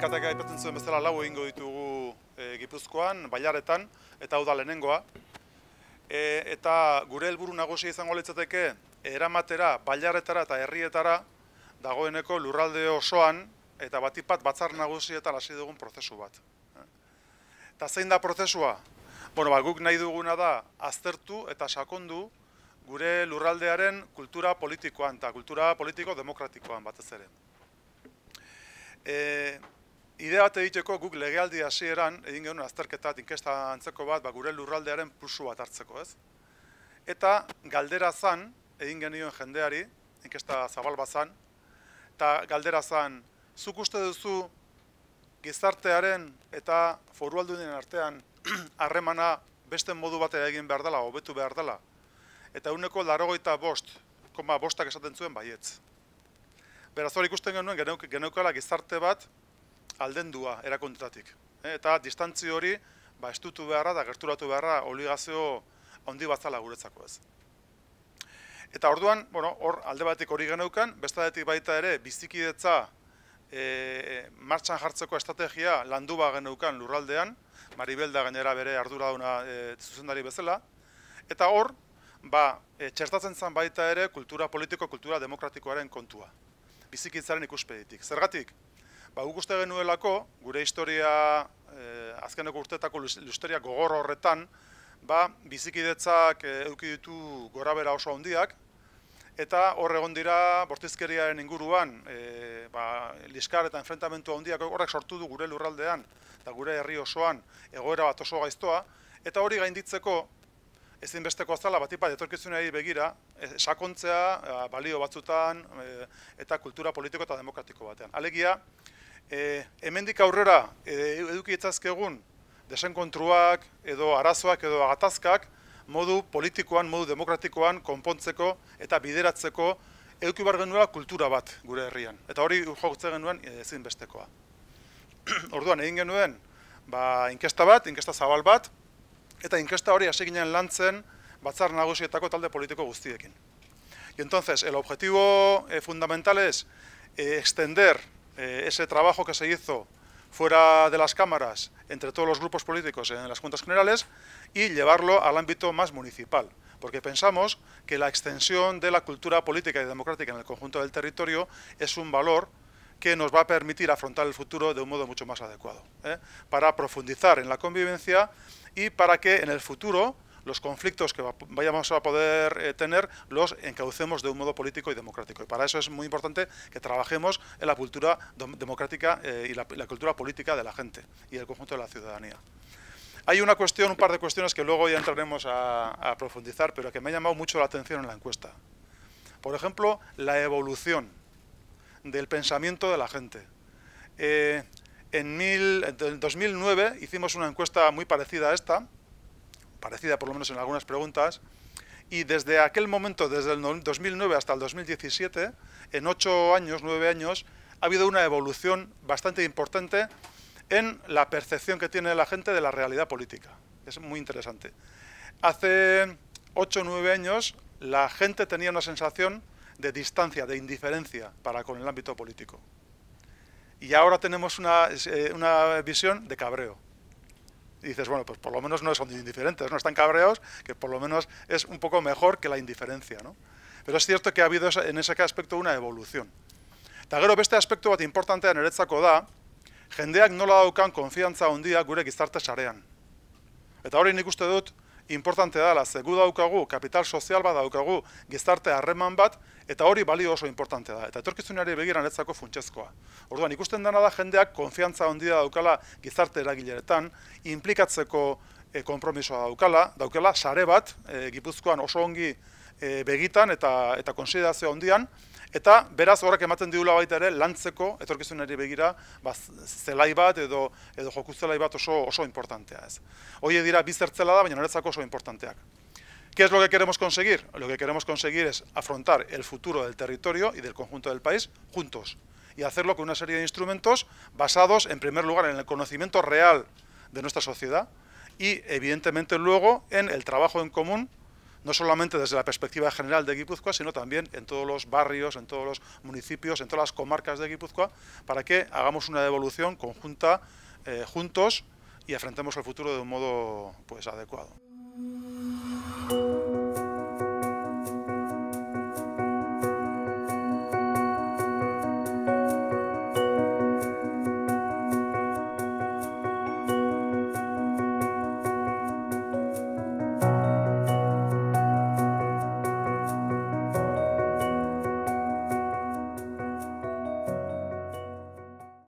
alkateak aipatzen zuen bezala lau egingo ditugu e, Gipuzkoan, bailaretan eta Uda lehenengoa. E, eta gure helburu nagusi izango litzateke eramatera Baiaretara eta herrietara dagoeneko lurralde osoan eta batipat bat batzar nagusi eta hasi dugun prozesu bat. Eta zein da prozesua? Bueno, ba, guk nahi duguna da aztertu eta sakondu gure lurraldearen kultura politikoan eta kultura politiko demokratikoan batez ere. E, idea bat egiteko guk legealdi hasieran egin genuen azterketa inkesta antzeko bat, ba, gure lurraldearen pulsu bat hartzeko, ez? Eta galdera zan egin genioen jendeari, inkesta zabal bat eta galdera zan, zuk uste duzu gizartearen eta foru artean harremana beste modu bat egin behar dela, hobetu behar dela. Eta uneko larogoita bost, koma bostak esaten zuen baietz. Beraz hori ikusten genuen, geneukala gizarte bat, aldendua erakontatik. Eh, eta distantzi hori, ba, estutu beharra da gerturatu beharra oligazio ondi batzala guretzako ez. Eta orduan, bueno, hor alde batik hori geneukan, bestaletik baita ere bizikidetza e, martxan jartzeko estrategia landu ba geneukan lurraldean, Maribelda gainera bere ardura e, eh, zuzendari bezala, eta hor, ba, e, txertatzen zen baita ere kultura politiko, kultura demokratikoaren kontua. Bizikitzaren ikuspeditik. Zergatik, Ba, guk uste genuelako, gure historia, eh, azkeneko urtetako historia gogor horretan, ba, bizikidetzak eh, eduki ditu gorabera oso handiak, eta hor egon dira bortizkeriaren inguruan, eh, ba, liskar eta enfrentamentu handiak horrek sortu du gure lurraldean, eta gure herri osoan egoera bat oso gaiztoa, eta hori gainditzeko, ezinbesteko azala bat ipat etorkizunari begira, e, sakontzea, balio batzutan, e, eta kultura politiko eta demokratiko batean. Alegia, e, hemendik aurrera e, eduki itzazkegun desenkontruak edo arazoak edo agatazkak modu politikoan, modu demokratikoan konpontzeko eta bideratzeko eduki bar kultura bat gure herrian. Eta hori jokutze genuen e, ezin bestekoa. Orduan egin genuen ba, inkesta bat, inkesta zabal bat, eta inkesta hori hasi ginen lantzen batzar nagusietako talde politiko guztiekin. Y entonces, el objetivo eh, fundamental es eh, extender Eh, ese trabajo que se hizo fuera de las cámaras entre todos los grupos políticos en las juntas generales y llevarlo al ámbito más municipal, porque pensamos que la extensión de la cultura política y democrática en el conjunto del territorio es un valor que nos va a permitir afrontar el futuro de un modo mucho más adecuado, ¿eh? para profundizar en la convivencia y para que en el futuro los conflictos que vayamos a poder eh, tener los encaucemos de un modo político y democrático. Y para eso es muy importante que trabajemos en la cultura democrática eh, y la, cultura política de la gente y el conjunto de la ciudadanía. Hay una cuestión, un par de cuestiones que luego ya entraremos a, profundizar, pero que me ha llamado mucho la atención en la encuesta. Por ejemplo, la evolución del pensamiento de la gente. Eh, en, en 2009 hicimos una encuesta muy parecida a esta, parecida por lo menos en algunas preguntas, y desde aquel momento, desde el 2009 hasta el 2017, en ocho años, nueve años, ha habido una evolución bastante importante en la percepción que tiene la gente de la realidad política. Es muy interesante. Hace ocho o nueve años la gente tenía una sensación de distancia, de indiferencia para con el ámbito político. Y ahora tenemos una, eh, una visión de cabreo. Y dices, bueno, pues por lo menos no son indiferentes, no están cabreados, que por lo menos es un poco mejor que la indiferencia, ¿no? Pero es cierto que ha habido en ese aspecto una evolución Eta gero beste aspektu bat importantea niretzako da, jendeak nola daukan día handia gure gizarte sarean. Eta hori nik dut, importante dela, ze gu daukagu, kapital sozial bat daukagu, gizarte harreman bat, eta hori balio oso importante da. Eta etorkizunari begiran etzako funtsezkoa. Orduan, ikusten dena da jendeak konfiantza handia daukala gizarte eragileretan, implikatzeko eh, konpromisoa daukala, daukala sare bat, eh, gipuzkoan oso ongi e, begitan eta, eta konsiderazio handian, Eta, beraz, horrek ematen digula baita ere, lantzeko, etorkizunari begira, ba, zelai bat edo, edo joku zelai bat oso, oso importantea. Ez. Oie dira, zertzela da, baina noretzako oso importanteak. ¿Qué es lo que queremos conseguir? Lo que queremos conseguir es afrontar el futuro del territorio y del conjunto del país juntos y hacerlo con una serie de instrumentos basados, en primer lugar, en el conocimiento real de nuestra sociedad y, evidentemente, luego en el trabajo en común no solamente desde la perspectiva general de Guipúzcoa, sino también en todos los barrios, en todos los municipios, en todas las comarcas de Guipúzcoa, para que hagamos una devolución conjunta, eh, juntos, y afrontemos el futuro de un modo pues, adecuado.